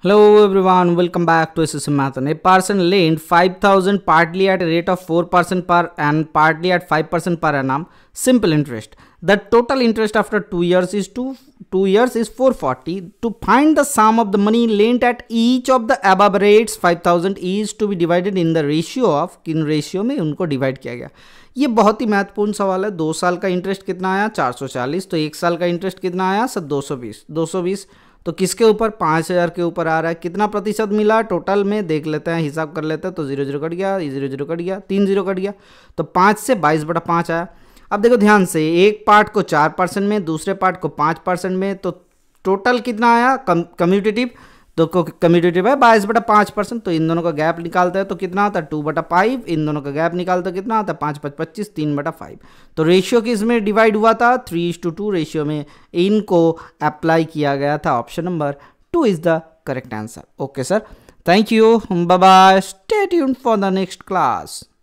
Hello everyone, welcome back to SSM Math. A person lent 5000 partly at a rate of 4% per annum, partly at 5% per annum, simple interest. The total interest after 2 years is 2, 2 years is 440. To find the sum of the money lent at each of the above rates 5000 is to be divided in the ratio of किन ratio में उनको divide किया गया ये बहुत ही महत्वपूर्ण सवाल है दो साल का इंटरेस्ट कितना आया 440 तो एक साल का इंटरेस्ट कितना आया सर 220 220 तो किसके ऊपर पाँच हज़ार के ऊपर आ रहा है कितना प्रतिशत मिला टोटल में देख लेते हैं हिसाब कर लेते हैं तो जीरो जीरो कट गया जीरो जीरो कट गया तीन जीरो कट गया तो पाँच से बाईस बटा पाँच आया अब देखो ध्यान से एक पार्ट को चार परसेंट में दूसरे पार्ट को पाँच परसेंट में तो टोटल कितना आया कम कम्यूटेटिव तो कम्यूटेटिव है बाईस बटा पाँच परसेंट तो इन दोनों का गैप निकालता है तो कितना आता है टू बटा फाइव इन दोनों का गैप निकालता है कितना आता है पाँच पाँच पच्चीस तीन बटा फाइव तो रेशियो किस में डिवाइड हुआ था three is two two ratio में इनको अप्लाई किया गया था option number two is the correct answer okay sir thank you bye stay for the next class